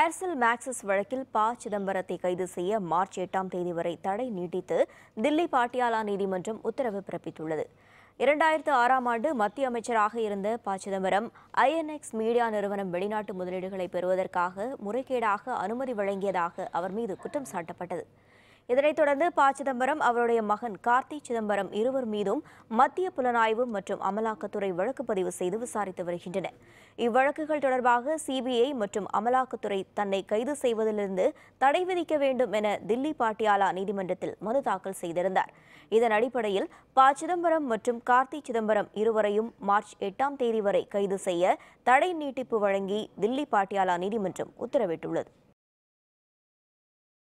Aircel Maxis வழக்கில் ப சிதம்பரத்தை கைது செய்ய மார்ச் எட்டாம் தேதி வரை தடை நீட்டித்து தில்லி பாட்டியாலா நீதிமன்றம் உத்தரவு பிறப்பித்துள்ளது இரண்டாயிரத்து ஆறாம் ஆண்டு மத்திய அமைச்சராக இருந்த ப சிதம்பரம் ஐஎன்எக்ஸ் மீடியா நிறுவனம் வெளிநாட்டு முதலீடுகளை பெறுவதற்காக முறைகேடாக அனுமதி வழங்கியதாக அவர் மீது குற்றம் சாட்டப்பட்டது இதனைத் தொடர்ந்து ப சிதம்பரம் அவருடைய மகன் கார்த்தி சிதம்பரம் இருவர் மீதும் மத்திய புலனாய்வு மற்றும் அமலாக்கத்துறை வழக்கு பதிவு செய்து விசாரித்து வருகின்றனர் இவ்வழக்குகள் தொடர்பாக சிபிஐ மற்றும் அமலாக்கத்துறை தன்னை கைது செய்வதிலிருந்து தடை விதிக்க வேண்டும் என தில்லி பாட்டியாலா நீதிமன்றத்தில் மனு தாக்கல் செய்திருந்தார் இதன் அடிப்படையில் ப சிதம்பரம் மற்றும் கார்த்தி சிதம்பரம் இருவரையும் மார்ச் எட்டாம் தேதி வரை கைது செய்ய தடை நீட்டிப்பு வழங்கி தில்லி பாட்டியாலா நீதிமன்றம் உத்தரவிட்டுள்ளது